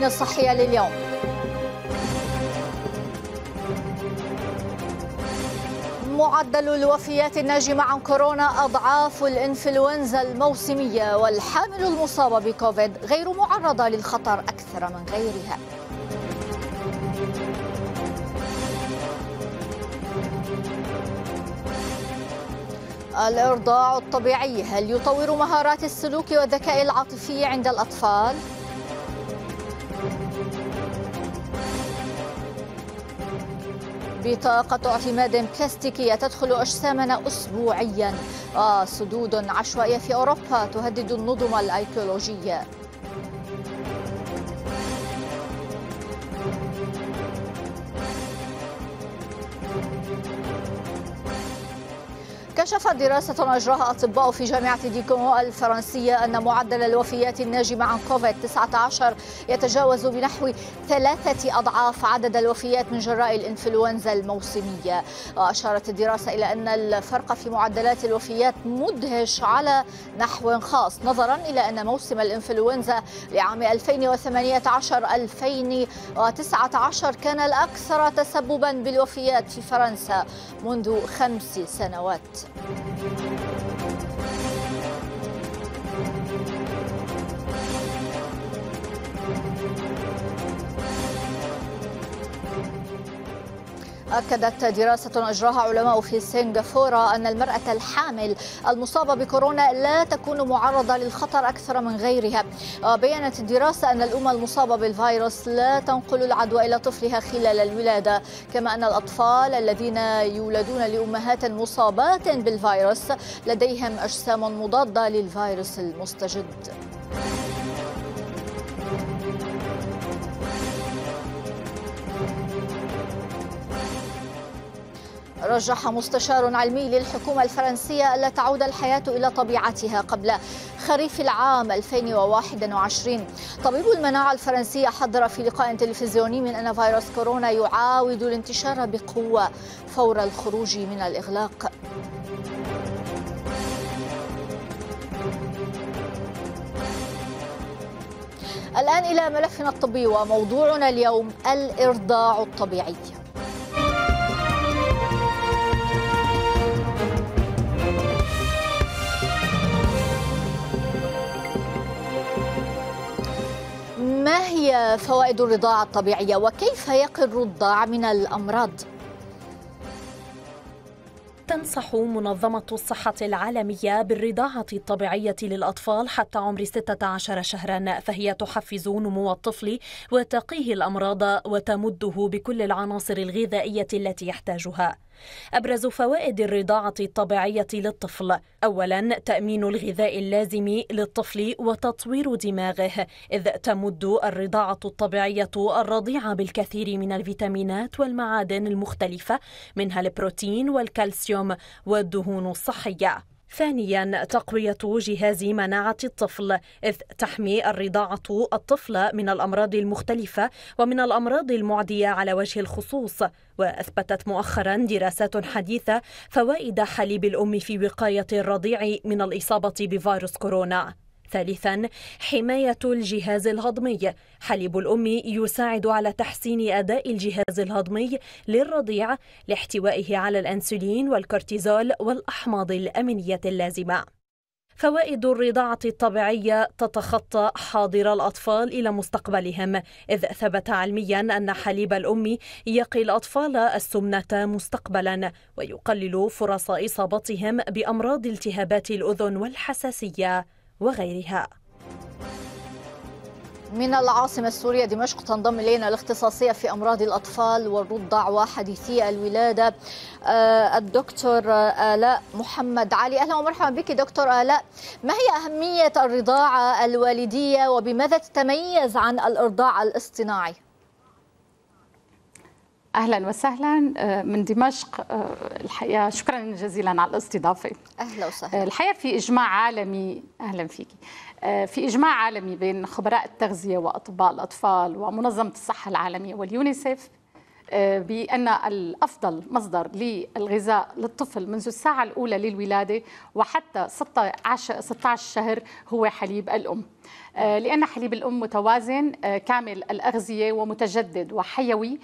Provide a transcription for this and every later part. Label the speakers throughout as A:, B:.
A: العناوين الصحية لليوم معدل الوفيات الناجمة عن كورونا أضعاف الإنفلونزا الموسمية والحامل المصابة بكوفيد غير معرضة للخطر أكثر من غيرها الإرضاع الطبيعي هل يطور مهارات السلوك والذكاء العاطفي عند الأطفال؟ بطاقة اعتماد بلاستيكية تدخل أجسامنا أسبوعيا وسدود آه، عشوائية في أوروبا تهدد النظم الأيكولوجية كشفت دراسة أجراها أطباء في جامعة ديكون الفرنسية أن معدل الوفيات الناجمة عن كوفيد-19 يتجاوز بنحو ثلاثة أضعاف عدد الوفيات من جراء الإنفلونزا الموسمية وأشارت الدراسة إلى أن الفرق في معدلات الوفيات مدهش على نحو خاص نظرا إلى أن موسم الإنفلونزا لعام 2018-2019 كان الأكثر تسببا بالوفيات في فرنسا منذ خمس سنوات
B: Música
A: أكدت دراسة أجراها علماء في سنغافورة أن المرأة الحامل المصابة بكورونا لا تكون معرضة للخطر أكثر من غيرها بيّنت الدراسة أن الأم المصابة بالفيروس لا تنقل العدوى إلى طفلها خلال الولادة كما أن الأطفال الذين يولدون لأمهات مصابات بالفيروس لديهم أجسام مضادة للفيروس المستجد رجح مستشار علمي للحكومة الفرنسية ألا تعود الحياة إلى طبيعتها قبل خريف العام 2021 طبيب المناعة الفرنسية حذر في لقاء تلفزيوني من أن فيروس كورونا يعاود الانتشار بقوة فور الخروج من الإغلاق الآن إلى ملفنا الطبي وموضوعنا اليوم الإرضاع الطبيعي هي فوائد الرضاعة الطبيعية وكيف يقي الرضاع من الأمراض؟
C: تنصح منظمة الصحة العالمية بالرضاعة الطبيعية للأطفال حتى عمر 16 شهرا فهي تحفز نمو الطفل وتقيه الأمراض وتمده بكل العناصر الغذائية التي يحتاجها أبرز فوائد الرضاعة الطبيعية للطفل أولا تأمين الغذاء اللازم للطفل وتطوير دماغه إذ تمد الرضاعة الطبيعية الرضيعة بالكثير من الفيتامينات والمعادن المختلفة منها البروتين والكالسيوم والدهون الصحية ثانيا تقوية جهاز مناعة الطفل إذ تحمي الرضاعة الطفل من الأمراض المختلفة ومن الأمراض المعدية على وجه الخصوص وأثبتت مؤخرا دراسات حديثة فوائد حليب الأم في وقاية الرضيع من الإصابة بفيروس كورونا ثالثا حماية الجهاز الهضمي حليب الأم يساعد على تحسين أداء الجهاز الهضمي للرضيع لاحتوائه على الأنسولين والكورتيزول والأحماض الأمينية اللازمة فوائد الرضاعة الطبيعية تتخطى حاضر الأطفال إلى مستقبلهم إذ ثبت علميا أن حليب الأم يقي الأطفال السمنة مستقبلا ويقلل فرص إصابتهم بأمراض التهابات الأذن والحساسية وغيرها
A: من العاصمة السورية دمشق تنضم إلينا الاختصاصية في أمراض الأطفال والرضع وحديثي الولادة آه، الدكتور آه، آلاء محمد علي أهلا ومرحبا بك دكتور آلاء ما هي أهمية الرضاعة الوالدية وبماذا تتميز عن الإرضاع الاصطناعي؟
D: اهلا وسهلا آه، من دمشق آه، الحقيقه شكرا جزيلا على الاستضافه
A: اهلا وسهلا آه، الحقيقه
D: في اجماع عالمي اهلا فيكي في اجماع عالمي بين خبراء التغذيه واطباء الاطفال ومنظمه الصحه العالميه واليونيسف آه، بأن الأفضل مصدر للغذاء للطفل منذ الساعة الأولى للولادة وحتى 16 شهر هو حليب الأم آه، لأن حليب الأم متوازن آه، كامل الأغذية ومتجدد وحيوي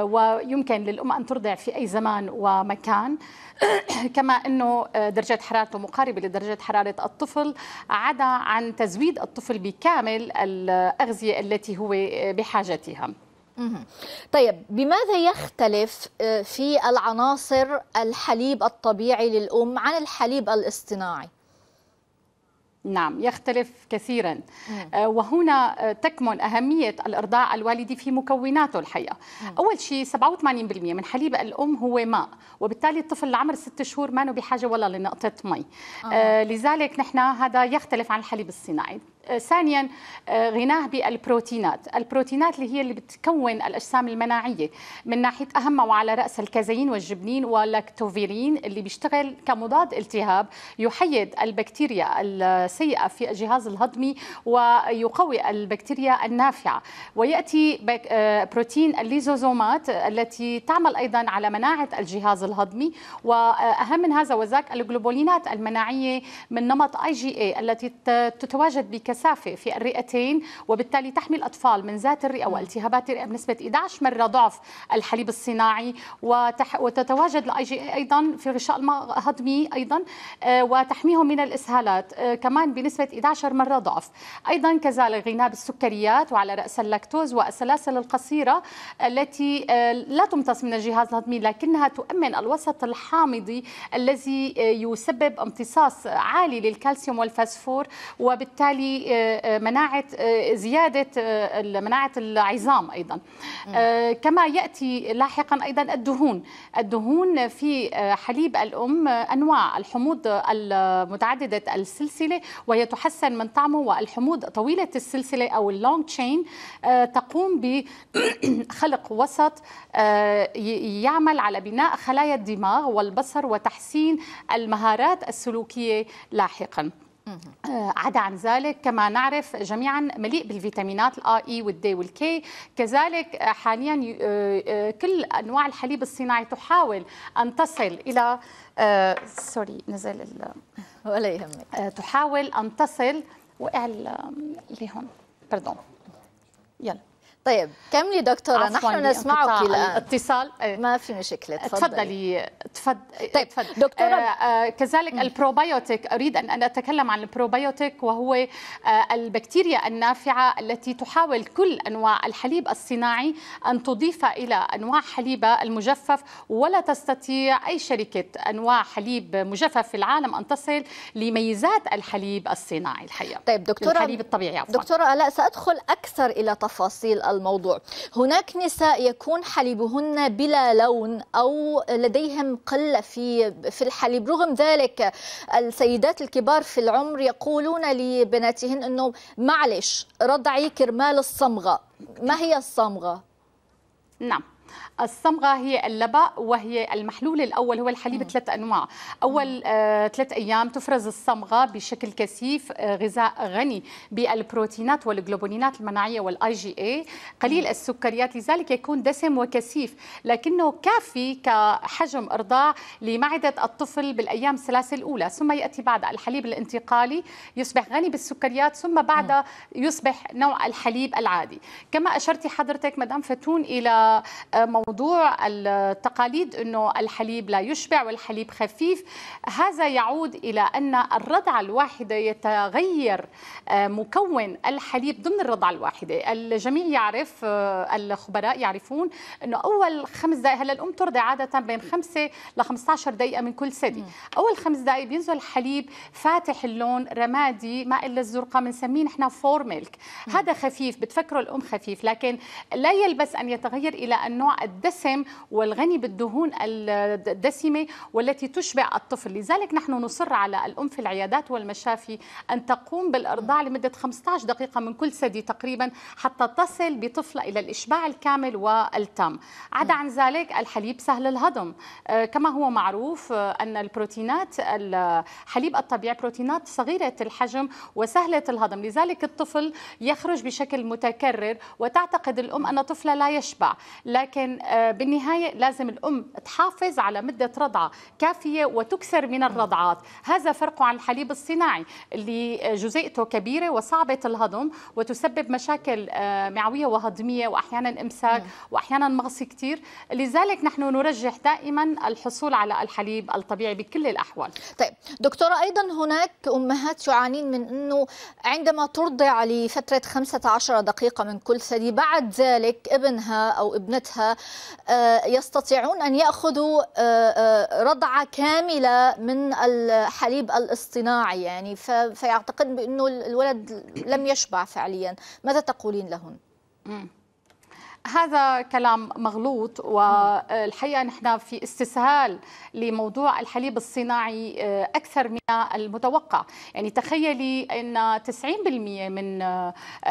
D: ويمكن للأم أن ترضع في أي زمان ومكان كما أنه درجة حرارته مقاربة لدرجة حرارة الطفل عدا عن تزويد الطفل بكامل الأغذية التي هو بحاجتها
A: طيب بماذا يختلف آه، في العناصر الحليب الطبيعي للأم عن الحليب الاصطناعي؟ نعم يختلف كثيرا آه، وهنا آه، تكمن أهمية
D: الإرضاع الوالدي في مكوناته الحقيقة أول شيء 87% من حليب الأم هو ماء وبالتالي الطفل عمر 6 شهور ما بحاجة ولا لنقطة مي آه لذلك نحن هذا يختلف عن الحليب الصناعي آه، ثانيا آه، غناه بالبروتينات البروتينات اللي هي اللي بتكون الاجسام المناعيه من ناحيه اهمها وعلى راس الكازين والجبنين واللاكتوفيرين اللي بيشتغل كمضاد التهاب يحيد البكتيريا السيئه في الجهاز الهضمي ويقوي البكتيريا النافعه وياتي آه، بروتين الليزوزومات التي تعمل ايضا على مناعه الجهاز الهضمي واهم من هذا وذاك الجلوبولينات المناعيه من نمط اي جي اي التي تتواجد بكثير مسافة في الرئتين وبالتالي تحمي الأطفال من ذات الرئة والتهابات الرئة بنسبة 11 مرة ضعف الحليب الصناعي وتح... وتتواجد الاي جي أيضا في غشاء الهضمي أيضا آه، وتحميهم من الإسهالات آه، كمان بنسبة 11 مرة ضعف أيضا كذلك غناء بالسكريات وعلى رأس اللاكتوز والسلاسل القصيرة التي آه، لا تمتص من الجهاز الهضمي لكنها تؤمن الوسط الحامضي الذي يسبب امتصاص عالي للكالسيوم والفسفور وبالتالي آه، آه، مناعة آه، زياده مناعه العظام ايضا كما ياتي لاحقا ايضا الدهون الدهون في حليب الام انواع الحموض المتعددة السلسله وهي تحسن من طعمه والحموض طويله السلسله او اللونج تشين تقوم بخلق وسط يعمل على بناء خلايا الدماغ والبصر وتحسين المهارات السلوكيه لاحقا آه، عدا عن ذلك كما نعرف جميعا مليء بالفيتامينات الاي اي e والدي والكي كذلك آه، حاليا آه، كل انواع الحليب الصناعي تحاول ان تصل الى سوري نزل ال... ولا يهمك تحاول ان تصل وقع اللي هون بردون يلا طيب كملي دكتورة نحن نسمعك الآن
A: اتصال ما في مشكلة تفضلي
D: تفضلي طيب تفضل. دكتورة آه, آه، كذلك م. البروبيوتيك أريد أن أتكلم عن البروبيوتيك وهو آه البكتيريا النافعة التي تحاول كل أنواع الحليب الصناعي أن تضيف إلى أنواع حليب المجفف ولا تستطيع أي شركة أنواع حليب مجفف في العالم أن تصل لميزات الحليب الصناعي الحقيقة
A: طيب دكتورة الحليب الطبيعي عفوا. دكتورة ألاء سأدخل أكثر إلى تفاصيل الموضوع هناك نساء يكون حليبهن بلا لون أو لديهم قلة في في الحليب رغم ذلك السيدات الكبار في العمر يقولون لبناتهن أنه معلش رضعي كرمال الصمغة ما هي الصمغة؟ نعم
D: الصمغه هي اللبق وهي المحلول الاول هو الحليب ثلاث انواع اول آه، ثلاث آه ايام تفرز الصمغه بشكل كثيف آه غذاء غني بالبروتينات والجلوبولينات المناعيه والاي جي اي قليل مم. السكريات لذلك يكون دسم وكثيف لكنه كافي كحجم ارضاع لمعده الطفل بالايام الثلاثه الاولى ثم ياتي بعد الحليب الانتقالي يصبح غني بالسكريات ثم بعد يصبح نوع الحليب العادي كما أشرت حضرتك مدام فتون الى آه، موضوع التقاليد انه الحليب لا يشبع والحليب خفيف هذا يعود الى ان الرضعه الواحده يتغير آه، مكون الحليب ضمن الرضعه الواحده الجميع يعرف آه، الخبراء يعرفون انه اول خمس دقائق هلا الام ترضع عاده بين خمسة ل 15 دقيقه من كل ثدي اول خمس دقائق بينزل الحليب فاتح اللون رمادي ما الا الزرقاء بنسميه نحن فور ميلك هذا خفيف بتفكره الام خفيف لكن لا يلبس ان يتغير الى انه النوع الدسم والغني بالدهون الدسمة والتي تشبع الطفل لذلك نحن نصر على الأم في العيادات والمشافي أن تقوم بالإرضاع لمدة 15 دقيقة من كل ثدي تقريبا حتى تصل بطفلة إلى الإشباع الكامل والتام عدا عن ذلك الحليب سهل الهضم آه، كما هو معروف آه، أن البروتينات الحليب الطبيعي بروتينات صغيرة الحجم وسهلة الهضم لذلك الطفل يخرج بشكل متكرر وتعتقد الأم أن طفلها لا يشبع لكن ولكن آه، بالنهاية لازم الأم تحافظ على مدة رضعة كافية وتكسر من الرضعات هذا فرق عن الحليب الصناعي اللي آه، جزيئته كبيرة وصعبة الهضم وتسبب مشاكل آه، معوية وهضمية وأحيانا إمساك نعم. وأحيانا مغص كثير لذلك نحن نرجح دائما الحصول على الحليب الطبيعي بكل الأحوال
A: طيب دكتورة أيضا هناك أمهات يعانين من أنه عندما ترضع لفترة 15 دقيقة من كل ثدي بعد ذلك ابنها أو ابنتها يستطيعون ان ياخذوا آه، آه، رضعه كامله من الحليب الاصطناعي يعني فيعتقد بانه الولد لم يشبع فعليا ماذا تقولين لهن هذا كلام مغلوط والحقيقه نحن في استسهال
D: لموضوع الحليب الصناعي آه، اكثر من المتوقع، يعني تخيلي ان 90% من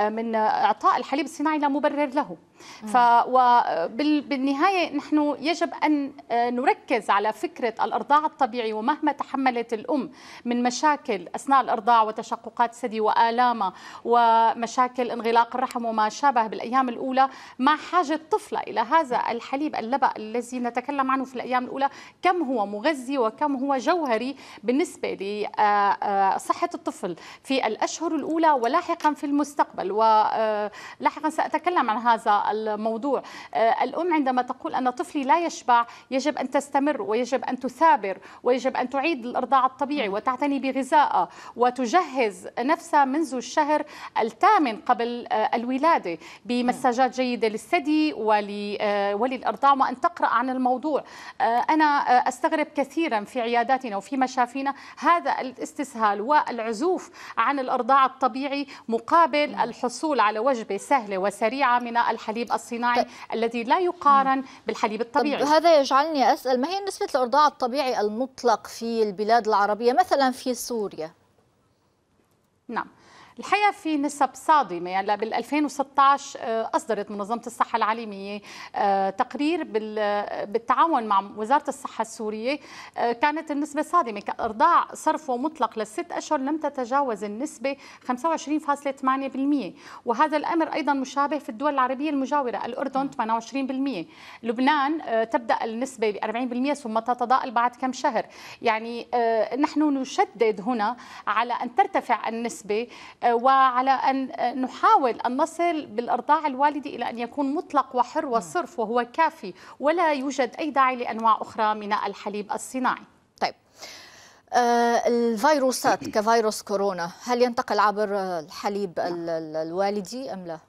D: من اعطاء الحليب الصناعي لا مبرر له. ف وبالنهايه نحن يجب ان آه، نركز على فكره الارضاع الطبيعي ومهما تحملت الام من مشاكل اثناء الارضاع وتشققات ثدي والامها ومشاكل انغلاق الرحم وما شابه بالايام الاولى مع حاجه طفله الى هذا الحليب اللبق الذي نتكلم عنه في الايام الاولى كم هو مغذي وكم هو جوهري بالنسبه لصحه آه، آه، الطفل في الاشهر الاولى ولاحقا في المستقبل ولاحقا ساتكلم عن هذا الموضوع آه، الأم عندما تقول أن طفلي لا يشبع يجب أن تستمر ويجب أن تثابر ويجب أن تعيد الإرضاع الطبيعي وتعتني بغذاء وتجهز نفسها منذ الشهر الثامن قبل آه، الولادة بمساجات جيدة للثدي وللإرضاع آه، وأن تقرأ عن الموضوع أنا أستغرب كثيرا في عياداتنا وفي مشافينا هذا الاستسهال والعزوف عن الإرضاع الطبيعي مقابل الحصول على وجبة سهلة وسريعة من الحليب الحليب الصناعي ف... طيب. الذي لا يقارن بالحليب الطبيعي هذا
A: يجعلني أسأل ما هي نسبة الإرضاع الطبيعي المطلق في البلاد العربية مثلا في سوريا نعم
D: الحقيقه في نسب صادمه يعني بال 2016 آه، اصدرت منظمه الصحه العالميه آه، تقرير بالتعاون مع وزاره الصحه السوريه آه، كانت النسبه صادمه كارضاع صرفه مطلق للست اشهر لم تتجاوز النسبه 25.8% وهذا الامر ايضا مشابه في الدول العربيه المجاوره الاردن 28% لبنان تبدا النسبه ب 40% ثم تتضاءل بعد كم شهر يعني نحن نشدد هنا على ان ترتفع النسبه وعلى أن نحاول أن نصل بالإرضاع الوالدي إلى أن يكون مطلق وحر وصرف وهو كافي ولا يوجد أي داعي لأنواع أخرى من
A: الحليب الصناعي طيب آه، الفيروسات كفيروس كورونا هل ينتقل عبر الحليب الوالدي أم لا؟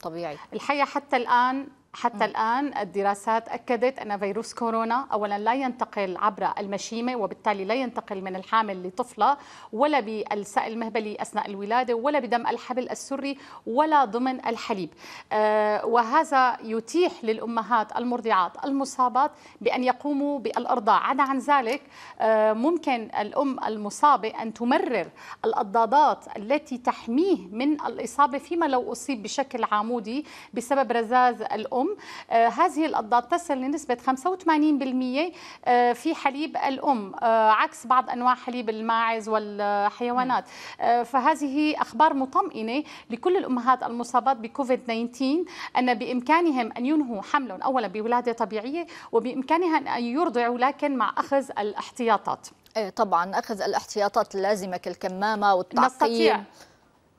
A: طبيعي
D: الحقيقة حتى الآن حتى الآن الدراسات أكدت أن فيروس كورونا أولا لا ينتقل عبر المشيمة وبالتالي لا ينتقل من الحامل لطفلة ولا بالسائل المهبلي أثناء الولادة ولا بدم الحبل السري ولا ضمن الحليب آه، وهذا يتيح للأمهات المرضعات المصابات بأن يقوموا بالأرضاع عدا عن ذلك آه، ممكن الأم المصابة أن تمرر الأضدادات التي تحميه من الإصابة فيما لو أصيب بشكل عمودي بسبب رزاز الأم الأم آه، هذه الأضداد تصل لنسبة 85% آه، في حليب الأم آه، عكس بعض أنواع حليب الماعز والحيوانات نعم. فهذه أخبار مطمئنة لكل الأمهات المصابات بكوفيد 19 أن بإمكانهم أن ينهوا حملهم أولا بولادة طبيعية وبإمكانهم أن يرضعوا لكن مع أخذ الاحتياطات إيه، طبعا أخذ الاحتياطات اللازمة كالكمامة والتعقيم نستطيع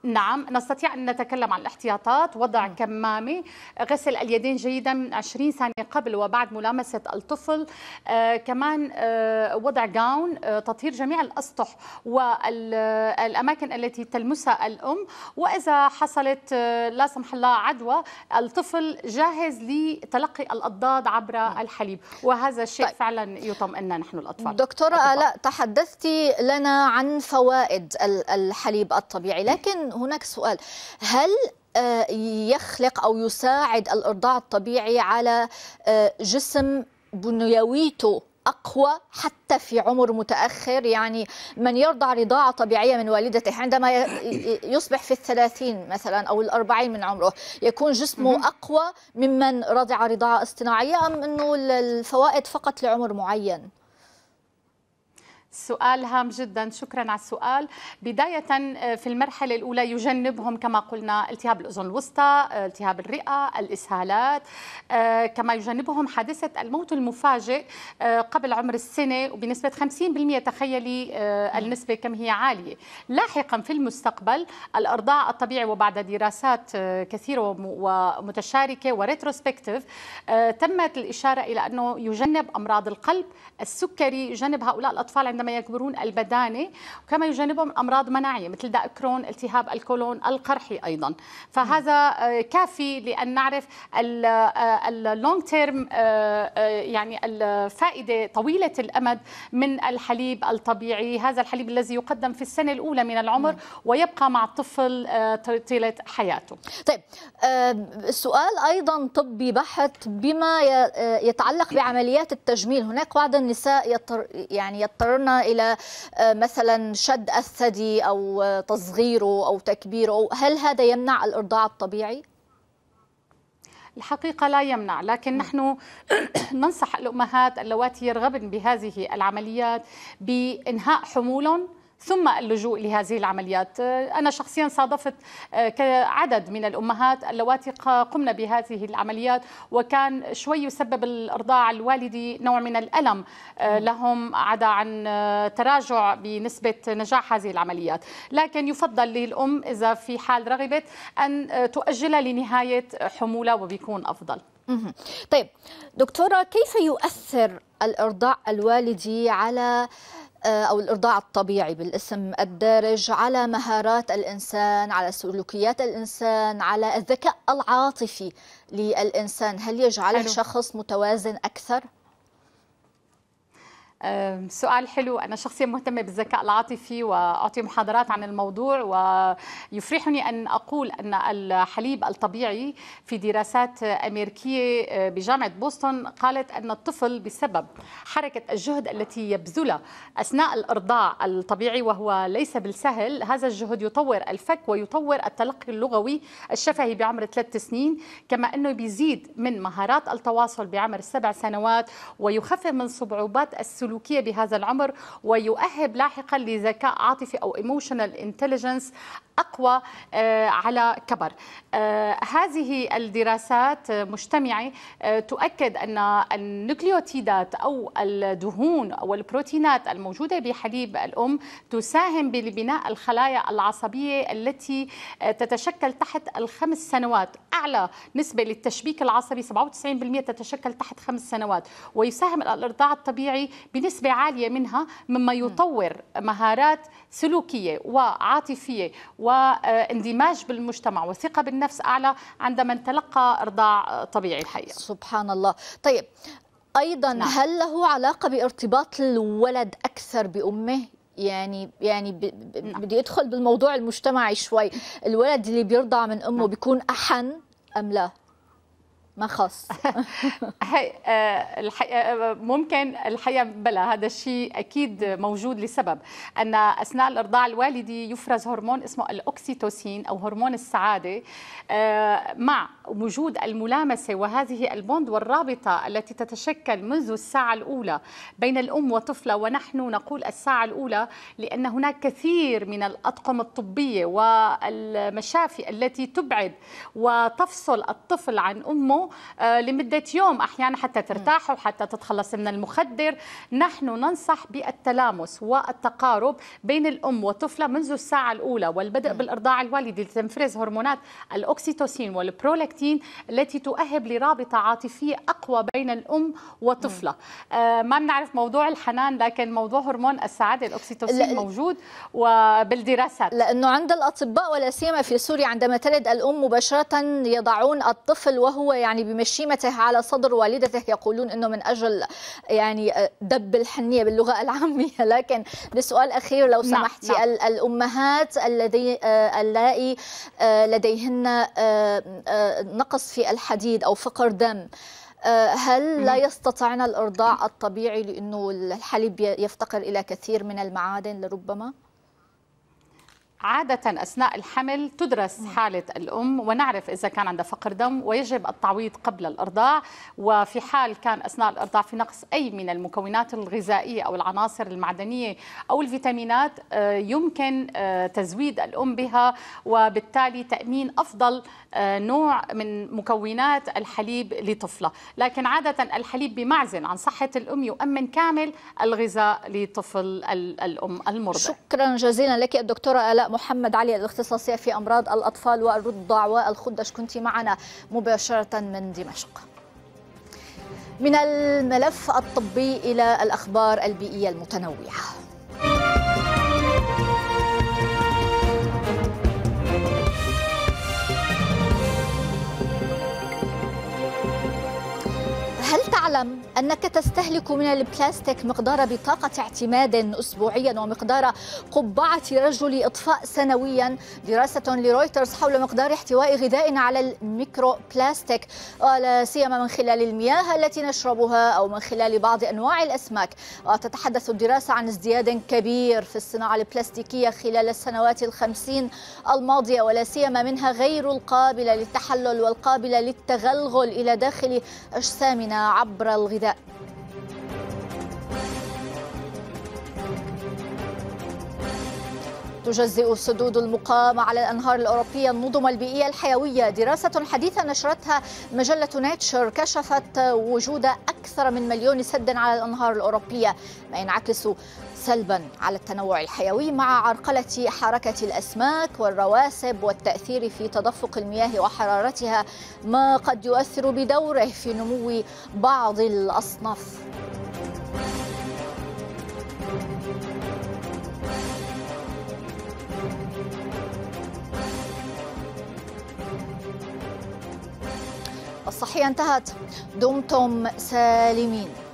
D: نعم نستطيع أن نتكلم عن الاحتياطات وضع م. نعم. كمامة غسل اليدين جيدا من 20 ثانية قبل وبعد ملامسة الطفل آه كمان آه وضع جاون آه تطهير جميع الأسطح والأماكن التي تلمسها الأم وإذا حصلت آه لا سمح الله عدوى الطفل جاهز لتلقي الأضداد عبر نعم. الحليب وهذا الشيء طيب.
A: فعلا يطمئننا نحن الأطفال دكتورة آلاء تحدثت لنا عن فوائد الحليب الطبيعي نعم. لكن هناك سؤال هل آه، يخلق أو يساعد الإرضاع الطبيعي على آه، جسم بنيويته أقوى حتى في عمر متأخر يعني من يرضع رضاعة طبيعية من والدته عندما يصبح في الثلاثين مثلا أو الأربعين من عمره يكون جسمه أقوى ممن رضع رضاعة اصطناعية أم أنه الفوائد فقط لعمر معين؟
D: سؤال هام جدا شكرا على السؤال بداية آه، في المرحلة الأولى يجنبهم كما قلنا التهاب الأذن الوسطى آه، التهاب الرئة الإسهالات آه، كما يجنبهم حادثة الموت المفاجئ قبل عمر السنة وبنسبة 50% تخيلي النسبة كم هي عالية لاحقا في المستقبل الأرضاع الطبيعي وبعد دراسات كثيرة ومتشاركة وريتروسبكتيف تمت الإشارة إلى أنه يجنب أمراض القلب السكري يجنب هؤلاء الأطفال عندما عندما يكبرون البدانه وكما يجنبهم امراض مناعيه مثل داء كرون التهاب الكولون القرحي ايضا فهذا آه، كافي لان نعرف اللونج آه، تيرم آه، يعني الفائده طويله الامد من الحليب الطبيعي هذا الحليب الذي يقدم في السنه الاولى من العمر نعم. ويبقى مع الطفل طيله حياته
A: طيب السؤال ايضا طبي بحت بما يتعلق بعمليات التجميل هناك بعض النساء يضطر يعني يضطرن إلى آه، مثلا شد الثدي أو آه، تصغيره أو تكبيره هل هذا يمنع الإرضاع الطبيعي؟
D: الحقيقة لا يمنع لكن نعم. نحن ننصح الأمهات اللواتي يرغبن بهذه العمليات بإنهاء حمولهم ثم اللجوء لهذه العمليات آه، أنا شخصيا صادفت آه، عدد من الأمهات اللواتي قمنا بهذه العمليات وكان شوي يسبب الإرضاع الوالدي نوع من الألم آه، لهم عدا عن تراجع بنسبة نجاح هذه العمليات لكن يفضل للأم إذا في حال رغبت أن تؤجلها لنهاية حمولة وبيكون أفضل
A: طيب دكتورة كيف يؤثر الإرضاع الوالدي على آه، أو الإرضاع الطبيعي بالاسم الدارج على مهارات الإنسان على سلوكيات الإنسان على الذكاء العاطفي للإنسان هل يجعل شخص متوازن أكثر؟ سؤال حلو أنا شخصيا مهتمة بالذكاء العاطفي وأعطي محاضرات
D: عن الموضوع ويفرحني أن أقول أن الحليب الطبيعي في دراسات أمريكية أه، بجامعة بوسطن قالت أن الطفل بسبب حركة الجهد التي يبذلها أثناء الإرضاع الطبيعي وهو ليس بالسهل هذا الجهد يطور الفك ويطور التلقي اللغوي الشفهي بعمر ثلاث سنين كما أنه بيزيد من مهارات التواصل بعمر سبع سنوات ويخفف من صعوبات السلوك السلوكيه بهذا العمر ويؤهب لاحقا لذكاء عاطفي او ايموشنال انتليجنس اقوى آه، على كبر. آه، هذه الدراسات آه، مجتمعه تؤكد ان النوكليوتيدات او الدهون او البروتينات الموجوده بحليب الام تساهم ببناء الخلايا العصبيه التي تتشكل تحت الخمس سنوات، اعلى نسبه للتشبيك العصبي 97% تتشكل تحت خمس سنوات، ويساهم الارضاع الطبيعي بنسبة عالية منها مما يطور مهارات سلوكية وعاطفية واندماج بالمجتمع وثقة بالنفس أعلى عندما
A: تلقى إرضاع طبيعي الحقيقة سبحان الله طيب أيضا نعم. هل له علاقة بارتباط الولد أكثر بأمه يعني يعني نعم. بدي ادخل بالموضوع المجتمعي شوي الولد اللي بيرضع من امه نعم. بيكون احن ام لا ما خص
D: آه، الحقيقة آه، ممكن الحقيقة بلا هذا الشيء أكيد موجود لسبب أن أثناء الإرضاع الوالدي يفرز هرمون اسمه الأوكسيتوسين أو هرمون السعادة آه، مع وجود الملامسة وهذه البوند والرابطة التي تتشكل منذ الساعة الأولى بين الأم وطفلة ونحن نقول الساعة الأولى لأن هناك كثير من الأطقم الطبية والمشافي التي تبعد وتفصل الطفل عن أمه آه، لمدة يوم أحيانا حتى ترتاحوا حتى تتخلص من المخدر نحن ننصح بالتلامس والتقارب بين الأم وطفلة منذ الساعة الأولى والبدء بالإرضاع الوالدي لتنفرز هرمونات الأوكسيتوسين والبرولاكتين التي تؤهب لرابطة عاطفية أقوى بين الأم وطفلة آه، ما
A: بنعرف موضوع الحنان لكن موضوع هرمون السعادة الأوكسيتوسين موجود وبالدراسات لأنه عند الأطباء ولا سيما في سوريا عندما تلد الأم مباشرة يضعون الطفل وهو يعني يعني بمشيمته على صدر والدته يقولون انه من اجل يعني دب الحنيه باللغه العاميه لكن لسؤال اخير لو نعم، سمحتي نعم. نعم. الامهات الذي آه، اللائي آه، لديهن آه، نقص في الحديد او فقر دم هل لا يستطعن الارضاع الطبيعي لانه الحليب يفتقر الى كثير من المعادن لربما؟
D: عادة أثناء الحمل تدرس حالة الأم ونعرف إذا كان عندها فقر دم ويجب التعويض قبل الإرضاع وفي حال كان أثناء الإرضاع في نقص أي من المكونات الغذائية أو العناصر المعدنية أو الفيتامينات آه، يمكن آه، تزويد الأم بها وبالتالي تأمين أفضل آه، نوع من مكونات الحليب لطفلة لكن عادة الحليب بمعزل عن صحة الأم يؤمن كامل الغذاء لطفل الأم المرضع شكرا
A: جزيلا لك الدكتورة آلاء محمد علي الاختصاصية في أمراض الأطفال والرضع والخدش كنت معنا مباشرة من دمشق من الملف الطبي إلى الأخبار البيئية المتنوعة تعلم أنك تستهلك من البلاستيك مقدار بطاقة اعتماد أسبوعيا ومقدار قبعة رجل إطفاء سنويا دراسة لرويترز حول مقدار احتواء غذاء على الميكرو بلاستيك ولا سيما من خلال المياه التي نشربها أو من خلال بعض أنواع الأسماك وتتحدث الدراسة عن ازدياد كبير في الصناعة البلاستيكية خلال السنوات الخمسين الماضية ولا سيما منها غير القابلة للتحلل والقابلة للتغلغل إلى داخل أجسامنا عبر عبر الغذاء تجزئ السدود المقام على الأنهار الأوروبية النظم البيئية الحيوية دراسة حديثة نشرتها مجلة نيتشر كشفت وجود أكثر من مليون سد على الأنهار الأوروبية ما ينعكس سلبا على التنوع الحيوي مع عرقلة حركة الأسماك والرواسب والتأثير في تدفق المياه وحرارتها ما قد يؤثر بدوره في نمو بعض الأصناف الصحية انتهت دمتم سالمين